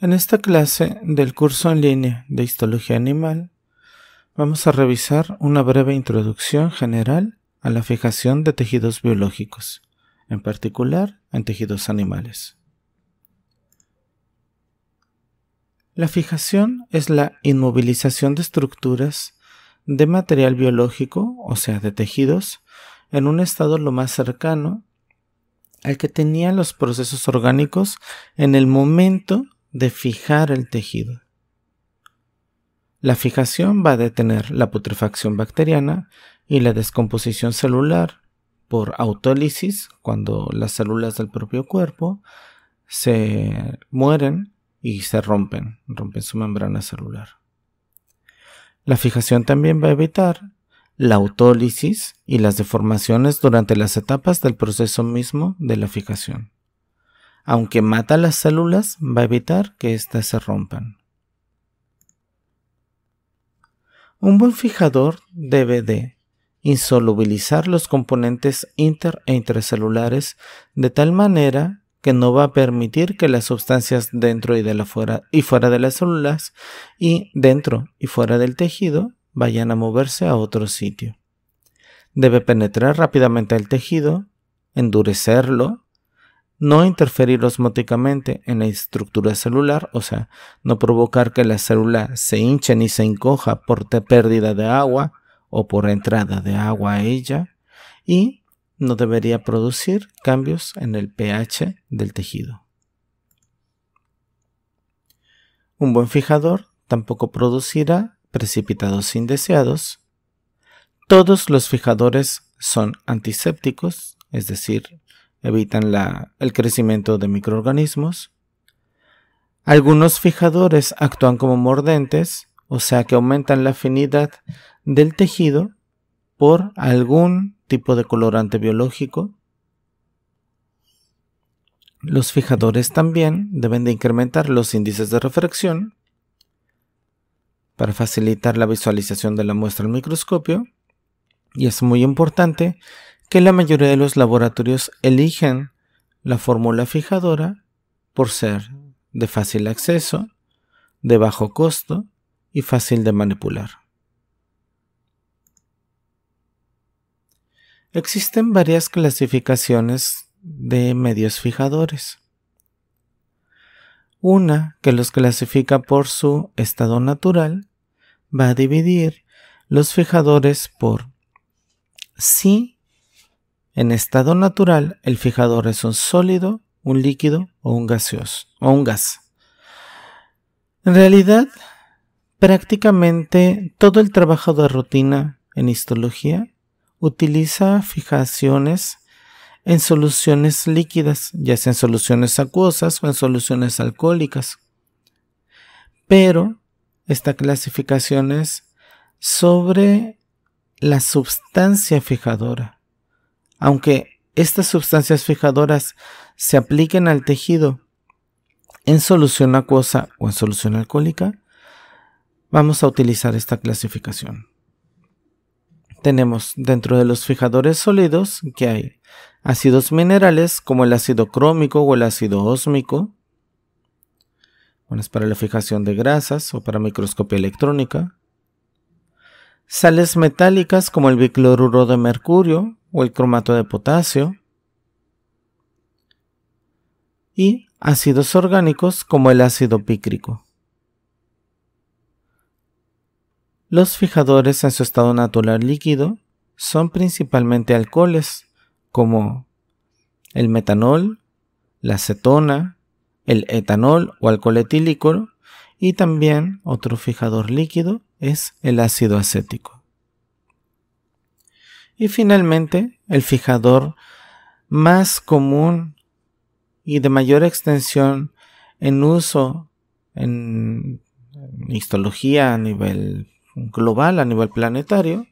En esta clase del curso en línea de Histología Animal, vamos a revisar una breve introducción general a la fijación de tejidos biológicos, en particular en tejidos animales. La fijación es la inmovilización de estructuras de material biológico, o sea, de tejidos, en un estado lo más cercano al que tenían los procesos orgánicos en el momento de fijar el tejido. La fijación va a detener la putrefacción bacteriana y la descomposición celular por autólisis, cuando las células del propio cuerpo se mueren y se rompen, rompen su membrana celular. La fijación también va a evitar la autólisis y las deformaciones durante las etapas del proceso mismo de la fijación aunque mata las células, va a evitar que éstas se rompan. Un buen fijador debe de insolubilizar los componentes inter e intracelulares de tal manera que no va a permitir que las sustancias dentro y, de fuera, y fuera de las células y dentro y fuera del tejido vayan a moverse a otro sitio. Debe penetrar rápidamente el tejido, endurecerlo no interferir osmóticamente en la estructura celular, o sea, no provocar que la célula se hinche ni se encoja por pérdida de agua o por entrada de agua a ella, y no debería producir cambios en el pH del tejido. Un buen fijador tampoco producirá precipitados indeseados. Todos los fijadores son antisépticos, es decir, evitan el crecimiento de microorganismos. Algunos fijadores actúan como mordentes, o sea que aumentan la afinidad del tejido por algún tipo de colorante biológico. Los fijadores también deben de incrementar los índices de refracción para facilitar la visualización de la muestra al microscopio. Y es muy importante que la mayoría de los laboratorios eligen la fórmula fijadora por ser de fácil acceso, de bajo costo y fácil de manipular. Existen varias clasificaciones de medios fijadores. Una que los clasifica por su estado natural va a dividir los fijadores por sí en estado natural, el fijador es un sólido, un líquido o un gaseoso o un gas. En realidad, prácticamente todo el trabajo de rutina en histología utiliza fijaciones en soluciones líquidas, ya sea en soluciones acuosas o en soluciones alcohólicas. Pero esta clasificación es sobre la sustancia fijadora. Aunque estas sustancias fijadoras se apliquen al tejido en solución acuosa o en solución alcohólica, vamos a utilizar esta clasificación. Tenemos dentro de los fijadores sólidos que hay ácidos minerales como el ácido crómico o el ácido ósmico, bueno, es para la fijación de grasas o para microscopía electrónica, Sales metálicas como el bicloruro de mercurio o el cromato de potasio. Y ácidos orgánicos como el ácido pícrico. Los fijadores en su estado natural líquido son principalmente alcoholes como el metanol, la acetona, el etanol o alcohol etílico y también otro fijador líquido es el ácido acético. Y finalmente, el fijador más común y de mayor extensión en uso en histología a nivel global, a nivel planetario,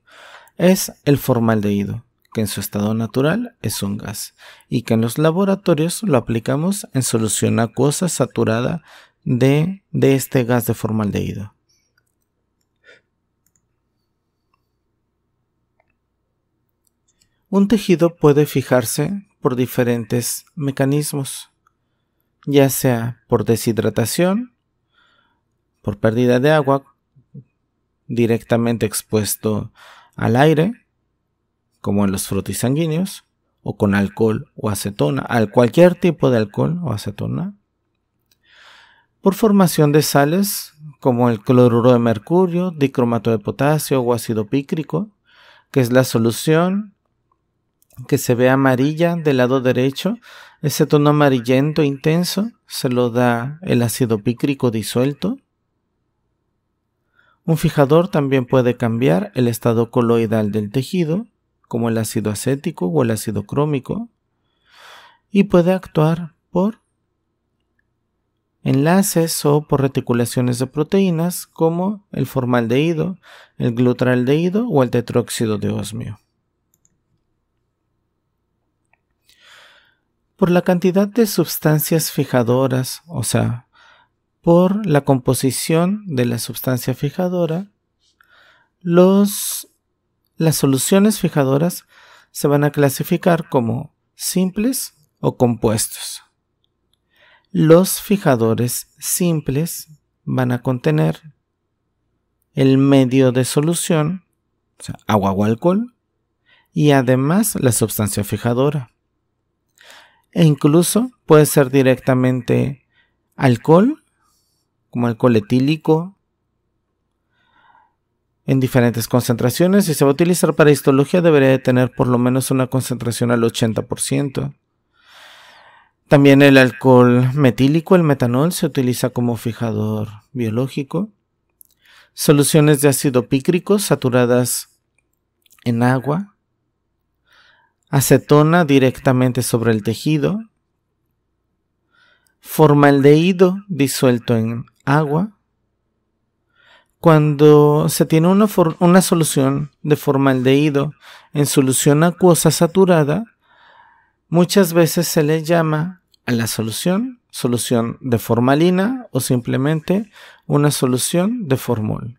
es el formaldehído, que en su estado natural es un gas, y que en los laboratorios lo aplicamos en solución acuosa saturada de, este gas de formaldehído. Un tejido puede fijarse por diferentes mecanismos, ya sea por deshidratación, por pérdida de agua, directamente expuesto al aire, como en los frutos sanguíneos, o con alcohol o acetona, al cualquier tipo de alcohol o acetona, por formación de sales como el cloruro de mercurio, dicromato de potasio o ácido pícrico, que es la solución que se ve amarilla del lado derecho. Ese tono amarillento intenso se lo da el ácido pícrico disuelto. Un fijador también puede cambiar el estado coloidal del tejido, como el ácido acético o el ácido crómico, y puede actuar por enlaces o por reticulaciones de proteínas como el formaldehído, el glutaraldehído o el tetróxido de osmio. Por la cantidad de sustancias fijadoras, o sea, por la composición de la sustancia fijadora, las soluciones fijadoras se van a clasificar como simples o compuestos. Los fijadores simples van a contener el medio de solución, o sea, agua o alcohol, y además la sustancia fijadora. E incluso puede ser directamente alcohol, como alcohol etílico, en diferentes concentraciones. Si se va a utilizar para histología, debería tener por lo menos una concentración al 80%. También el alcohol metílico, el metanol, se utiliza como fijador biológico. Soluciones de ácido pícrico saturadas en agua. Acetona directamente sobre el tejido. Formaldehído disuelto en agua. Cuando se tiene una, una solución de formaldehído en solución acuosa saturada, Muchas veces se le llama a la solución solución de formalina o simplemente una solución de formol.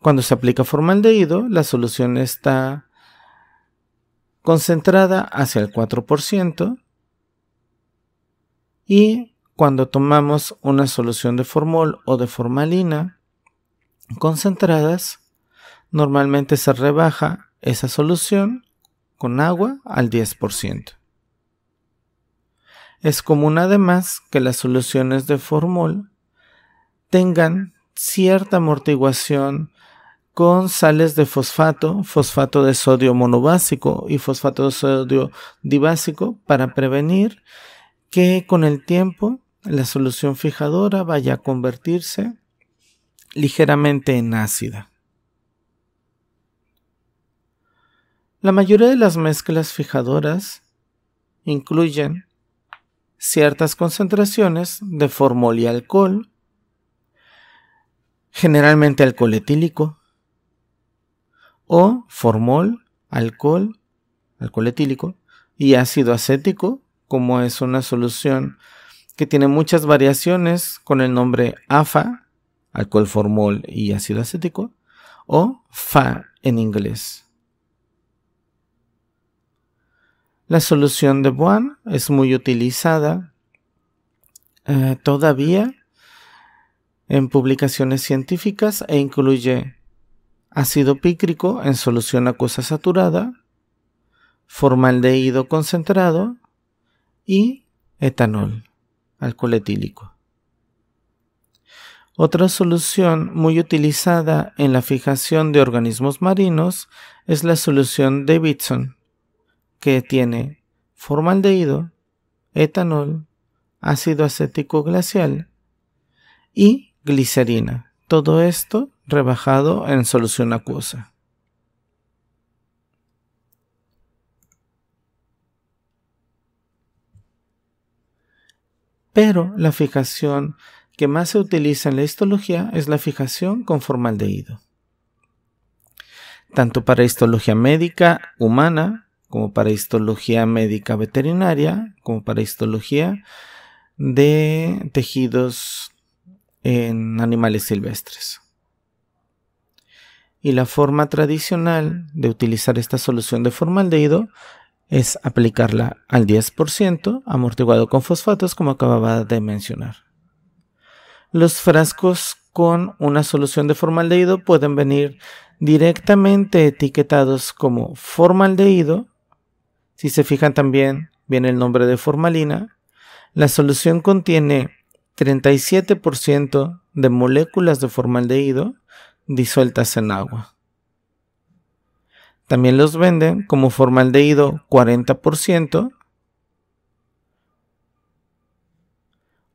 Cuando se aplica formaldehído, la solución está concentrada hacia el 4% y cuando tomamos una solución de formol o de formalina concentradas, normalmente se rebaja esa solución con agua al 10%. Es común además que las soluciones de formol tengan cierta amortiguación con sales de fosfato, fosfato de sodio monobásico y fosfato de sodio dibásico para prevenir que con el tiempo la solución fijadora vaya a convertirse ligeramente en ácida. La mayoría de las mezclas fijadoras incluyen ciertas concentraciones de formol y alcohol, generalmente alcohol etílico, o formol, alcohol, alcohol etílico y ácido acético, como es una solución que tiene muchas variaciones con el nombre AFA, alcohol formol y ácido acético, o FA en inglés. La solución de Buan es muy utilizada eh, todavía en publicaciones científicas e incluye ácido pícrico en solución acuosa saturada, formaldehído concentrado y etanol, alcohol Otra solución muy utilizada en la fijación de organismos marinos es la solución de Bitson, que tiene formaldehído, etanol, ácido acético glacial y glicerina. Todo esto rebajado en solución acuosa. Pero la fijación que más se utiliza en la histología es la fijación con formaldehído. Tanto para histología médica humana como para histología médica veterinaria, como para histología de tejidos en animales silvestres. Y la forma tradicional de utilizar esta solución de formaldehído es aplicarla al 10% amortiguado con fosfatos como acababa de mencionar. Los frascos con una solución de formaldehído pueden venir directamente etiquetados como formaldehído si se fijan también, viene el nombre de formalina. La solución contiene 37% de moléculas de formaldehído disueltas en agua. También los venden como formaldehído 40%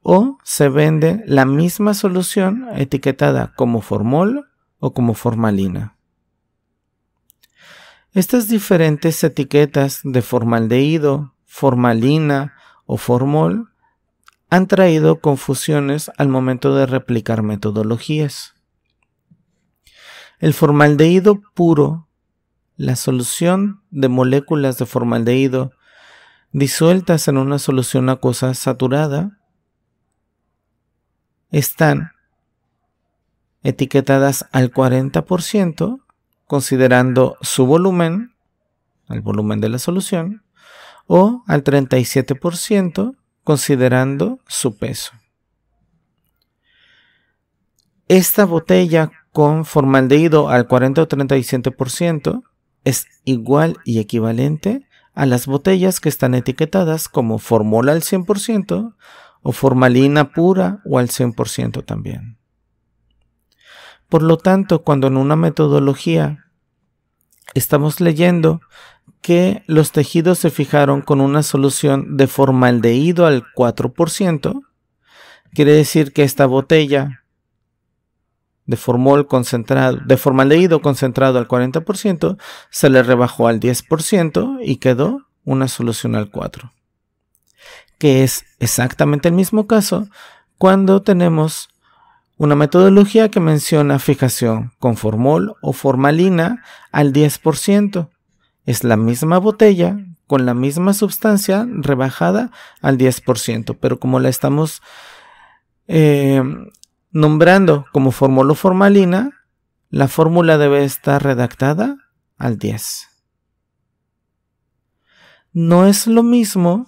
o se vende la misma solución etiquetada como formol o como formalina. Estas diferentes etiquetas de formaldehído, formalina o formol han traído confusiones al momento de replicar metodologías. El formaldehído puro, la solución de moléculas de formaldehído disueltas en una solución acuosa saturada, están etiquetadas al 40% considerando su volumen, al volumen de la solución, o al 37% considerando su peso. Esta botella con formaldehído al 40 o 37% es igual y equivalente a las botellas que están etiquetadas como formola al 100% o formalina pura o al 100% también. Por lo tanto, cuando en una metodología estamos leyendo que los tejidos se fijaron con una solución de formaldehído al 4%, quiere decir que esta botella de concentrado, de formaldehído concentrado al 40%, se le rebajó al 10% y quedó una solución al 4, que es exactamente el mismo caso cuando tenemos una metodología que menciona fijación con formol o formalina al 10%. Es la misma botella con la misma sustancia rebajada al 10%, pero como la estamos eh, nombrando como formol o formalina, la fórmula debe estar redactada al 10. No es lo mismo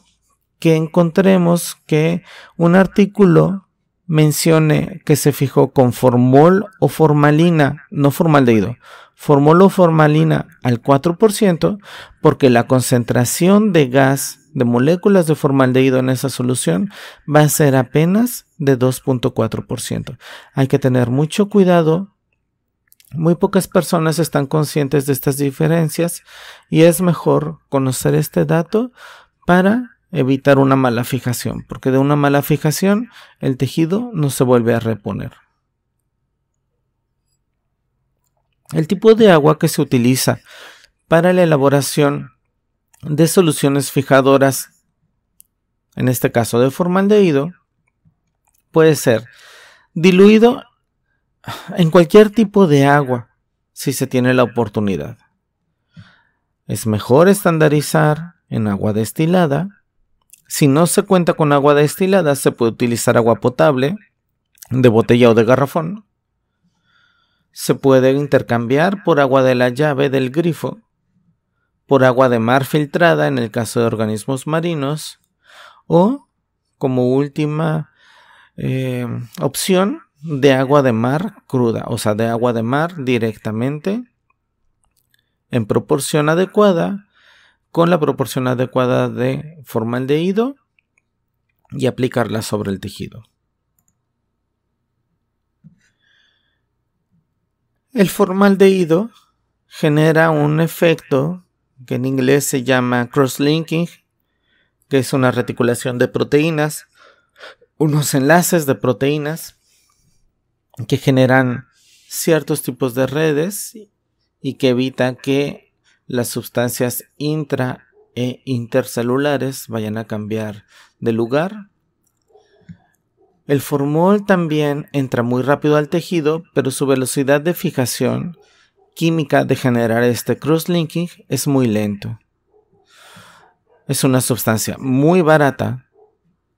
que encontremos que un artículo mencione que se fijó con formol o formalina, no formaldehído, formol o formalina al 4%, porque la concentración de gas de moléculas de formaldehído en esa solución va a ser apenas de 2.4%. Hay que tener mucho cuidado. Muy pocas personas están conscientes de estas diferencias y es mejor conocer este dato para evitar una mala fijación, porque de una mala fijación el tejido no se vuelve a reponer. El tipo de agua que se utiliza para la elaboración de soluciones fijadoras, en este caso de formaldehído, puede ser diluido en cualquier tipo de agua si se tiene la oportunidad. Es mejor estandarizar en agua destilada si no se cuenta con agua destilada, se puede utilizar agua potable de botella o de garrafón. Se puede intercambiar por agua de la llave del grifo, por agua de mar filtrada en el caso de organismos marinos, o, como última eh, opción, de agua de mar cruda, o sea, de agua de mar directamente en proporción adecuada con la proporción adecuada de formaldehído y aplicarla sobre el tejido. El formaldehído genera un efecto que en inglés se llama cross-linking, que es una reticulación de proteínas, unos enlaces de proteínas que generan ciertos tipos de redes y que evita que las sustancias intra e intercelulares vayan a cambiar de lugar. El formol también entra muy rápido al tejido, pero su velocidad de fijación química de generar este cross-linking es muy lento. Es una sustancia muy barata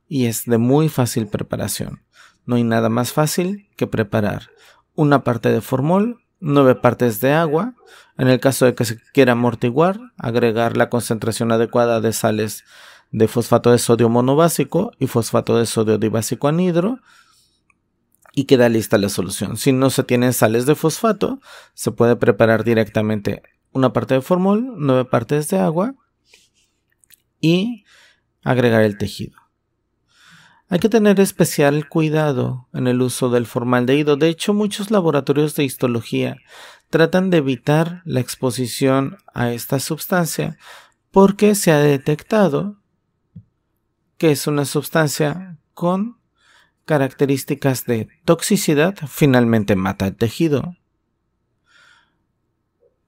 y es de muy fácil preparación. No hay nada más fácil que preparar una parte de formol, nueve partes de agua, en el caso de que se quiera amortiguar, agregar la concentración adecuada de sales de fosfato de sodio monobásico y fosfato de sodio dibásico anhidro y queda lista la solución. Si no se tienen sales de fosfato, se puede preparar directamente una parte de formol, nueve partes de agua y agregar el tejido. Hay que tener especial cuidado en el uso del formaldehído. De hecho, muchos laboratorios de histología tratan de evitar la exposición a esta sustancia porque se ha detectado que es una sustancia con características de toxicidad, finalmente mata el tejido.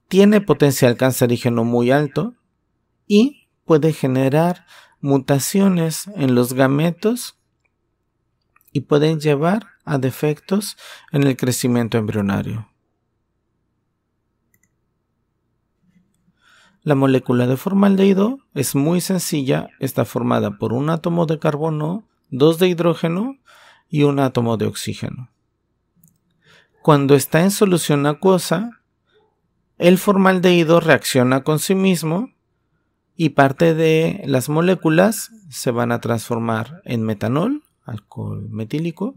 Tiene potencial cancerígeno muy alto y puede generar mutaciones en los gametos y pueden llevar a defectos en el crecimiento embrionario. La molécula de formaldehído es muy sencilla, está formada por un átomo de carbono, dos de hidrógeno y un átomo de oxígeno. Cuando está en solución acuosa, el formaldehído reacciona con sí mismo y parte de las moléculas se van a transformar en metanol, alcohol metílico,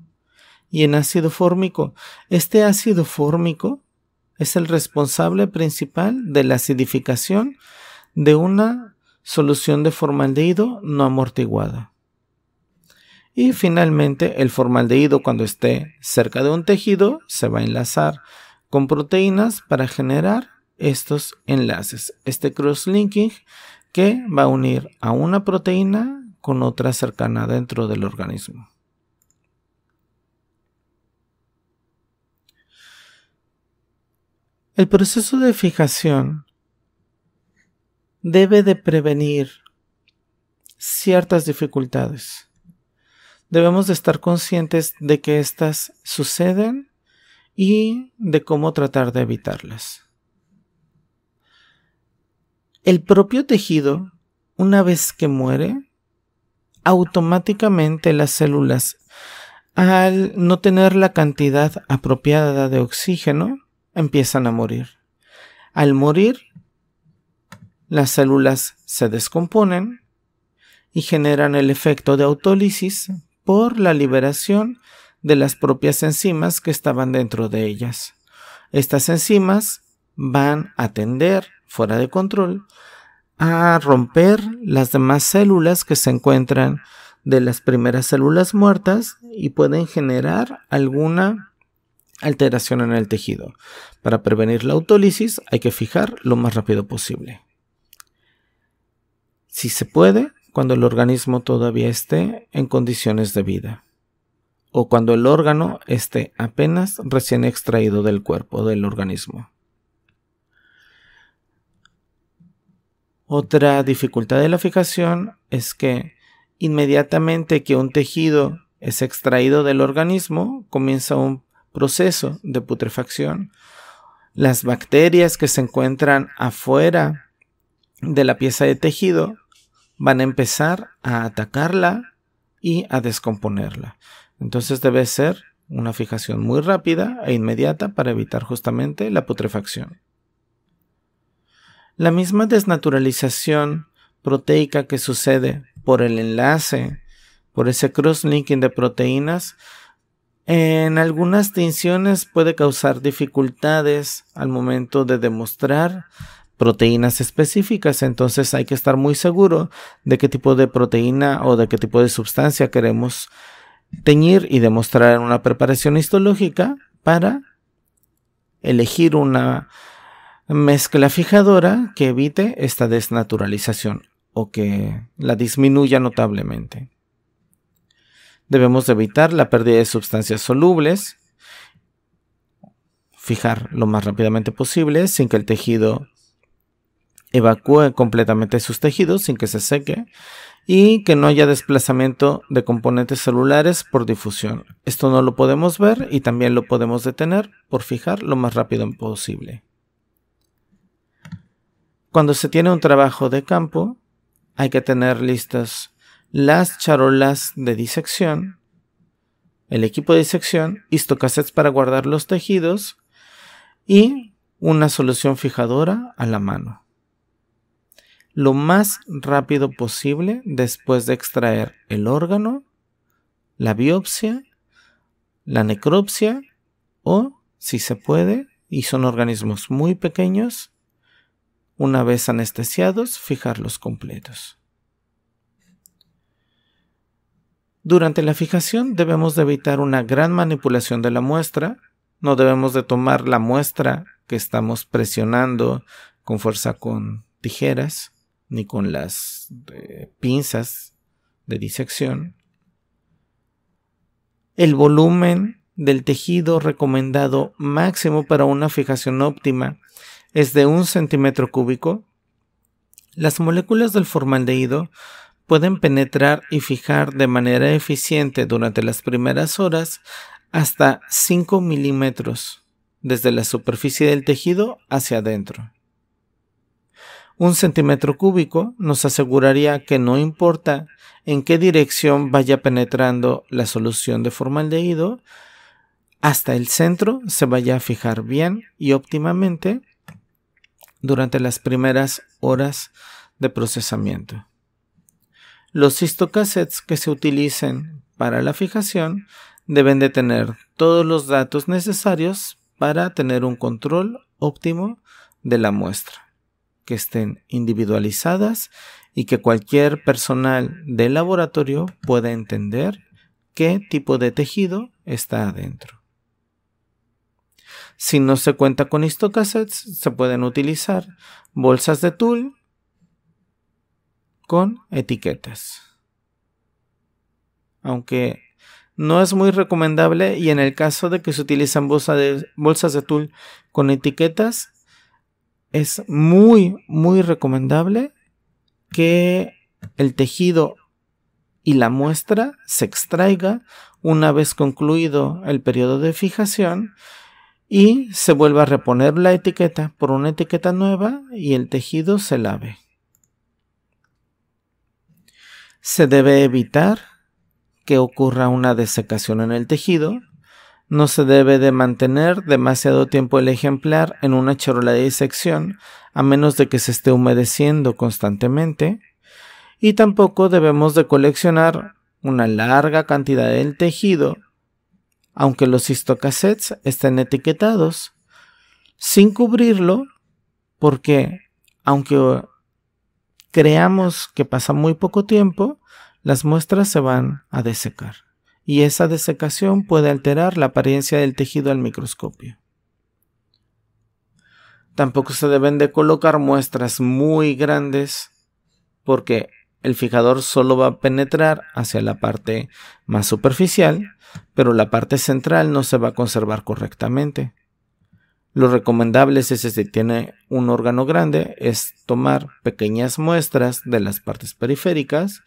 y en ácido fórmico. Este ácido fórmico es el responsable principal de la acidificación de una solución de formaldehído no amortiguada. Y finalmente, el formaldehído cuando esté cerca de un tejido se va a enlazar con proteínas para generar estos enlaces, este cross-linking que va a unir a una proteína con otra cercana dentro del organismo. El proceso de fijación debe de prevenir ciertas dificultades. Debemos de estar conscientes de que éstas suceden y de cómo tratar de evitarlas. El propio tejido, una vez que muere, automáticamente las células, al no tener la cantidad apropiada de oxígeno, empiezan a morir. Al morir, las células se descomponen y generan el efecto de autólisis por la liberación de las propias enzimas que estaban dentro de ellas. Estas enzimas van a tender, fuera de control, a romper las demás células que se encuentran de las primeras células muertas y pueden generar alguna alteración en el tejido. Para prevenir la autólisis hay que fijar lo más rápido posible. Si se puede, cuando el organismo todavía esté en condiciones de vida o cuando el órgano esté apenas recién extraído del cuerpo del organismo. Otra dificultad de la fijación es que inmediatamente que un tejido es extraído del organismo, comienza un proceso de putrefacción. Las bacterias que se encuentran afuera de la pieza de tejido van a empezar a atacarla y a descomponerla. Entonces debe ser una fijación muy rápida e inmediata para evitar justamente la putrefacción. La misma desnaturalización proteica que sucede por el enlace, por ese cross-linking de proteínas, en algunas tensiones puede causar dificultades al momento de demostrar proteínas específicas, entonces hay que estar muy seguro de qué tipo de proteína o de qué tipo de sustancia queremos teñir y demostrar en una preparación histológica para elegir una mezcla fijadora que evite esta desnaturalización o que la disminuya notablemente. Debemos evitar la pérdida de sustancias solubles, fijar lo más rápidamente posible sin que el tejido evacúe completamente sus tejidos, sin que se seque, y que no haya desplazamiento de componentes celulares por difusión. Esto no lo podemos ver y también lo podemos detener por fijar lo más rápido posible. Cuando se tiene un trabajo de campo, hay que tener listas las charolas de disección, el equipo de disección, histocassettes para guardar los tejidos y una solución fijadora a la mano. Lo más rápido posible después de extraer el órgano, la biopsia, la necropsia o, si se puede, y son organismos muy pequeños, una vez anestesiados, fijarlos completos. Durante la fijación debemos de evitar una gran manipulación de la muestra, no debemos de tomar la muestra que estamos presionando con fuerza con tijeras ni con las eh, pinzas de disección. El volumen del tejido recomendado máximo para una fijación óptima es de un centímetro cúbico. Las moléculas del formaldehído pueden penetrar y fijar de manera eficiente durante las primeras horas hasta 5 milímetros desde la superficie del tejido hacia adentro. Un centímetro cúbico nos aseguraría que no importa en qué dirección vaya penetrando la solución de formaldehído, hasta el centro se vaya a fijar bien y óptimamente durante las primeras horas de procesamiento. Los histocassettes que se utilicen para la fijación deben de tener todos los datos necesarios para tener un control óptimo de la muestra, que estén individualizadas y que cualquier personal del laboratorio pueda entender qué tipo de tejido está adentro. Si no se cuenta con histocassettes, se pueden utilizar bolsas de tul con etiquetas. Aunque no es muy recomendable y en el caso de que se utilizan bolsas de tul con etiquetas, es muy, muy recomendable que el tejido y la muestra se extraiga una vez concluido el periodo de fijación y se vuelva a reponer la etiqueta por una etiqueta nueva y el tejido se lave. Se debe evitar que ocurra una desecación en el tejido. No se debe de mantener demasiado tiempo el ejemplar en una charola de disección a menos de que se esté humedeciendo constantemente. Y tampoco debemos de coleccionar una larga cantidad del tejido, aunque los histocassettes estén etiquetados, sin cubrirlo, porque aunque creamos que pasa muy poco tiempo, las muestras se van a desecar. Y esa desecación puede alterar la apariencia del tejido al microscopio. Tampoco se deben de colocar muestras muy grandes porque el fijador solo va a penetrar hacia la parte más superficial, pero la parte central no se va a conservar correctamente. Lo recomendable es si tiene un órgano grande es tomar pequeñas muestras de las partes periféricas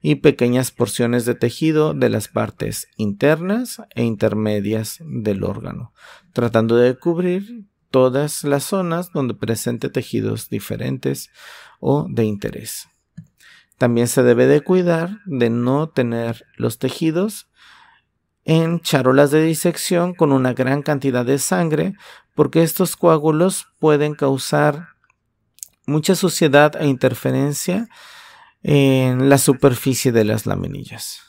y pequeñas porciones de tejido de las partes internas e intermedias del órgano, tratando de cubrir todas las zonas donde presente tejidos diferentes o de interés. También se debe de cuidar de no tener los tejidos en charolas de disección con una gran cantidad de sangre porque estos coágulos pueden causar mucha suciedad e interferencia en la superficie de las laminillas.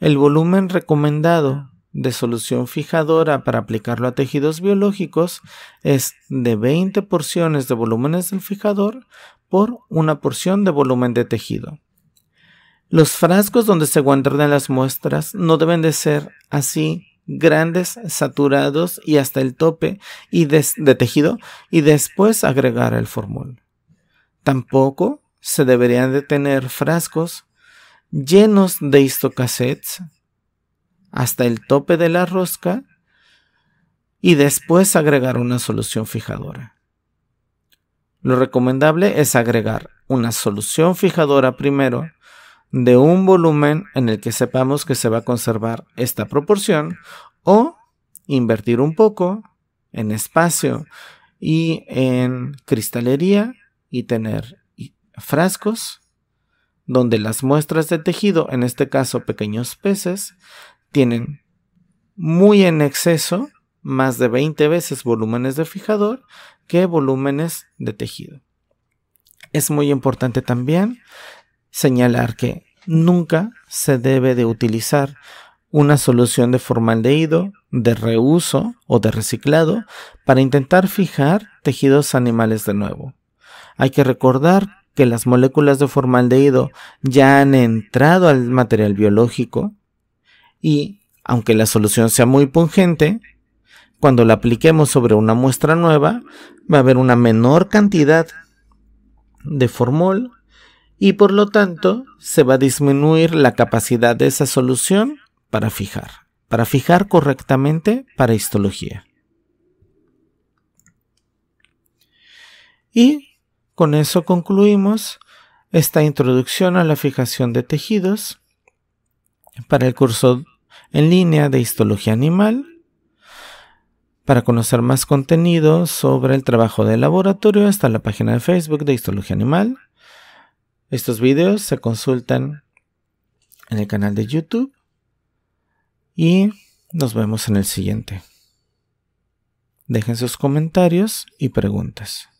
El volumen recomendado de solución fijadora para aplicarlo a tejidos biológicos es de 20 porciones de volúmenes del fijador por una porción de volumen de tejido. Los frascos donde se guardan las muestras no deben de ser así grandes, saturados y hasta el tope y de tejido y después agregar el formol. Tampoco se deberían de tener frascos llenos de histocassettes hasta el tope de la rosca y después agregar una solución fijadora. Lo recomendable es agregar una solución fijadora primero de un volumen en el que sepamos que se va a conservar esta proporción o invertir un poco en espacio y en cristalería y tener frascos donde las muestras de tejido, en este caso pequeños peces, tienen muy en exceso más de 20 veces volúmenes de fijador que volúmenes de tejido. Es muy importante también señalar que nunca se debe de utilizar una solución de formaldehído de reuso o de reciclado para intentar fijar tejidos animales de nuevo. Hay que recordar que las moléculas de formaldehído ya han entrado al material biológico y, aunque la solución sea muy pungente, cuando la apliquemos sobre una muestra nueva, va a haber una menor cantidad de formol y por lo tanto se va a disminuir la capacidad de esa solución para fijar, para fijar correctamente para histología. Y con eso concluimos esta introducción a la fijación de tejidos para el curso en línea de histología animal. Para conocer más contenido sobre el trabajo de laboratorio está la página de Facebook de Histología Animal. Estos videos se consultan en el canal de YouTube y nos vemos en el siguiente. Dejen sus comentarios y preguntas.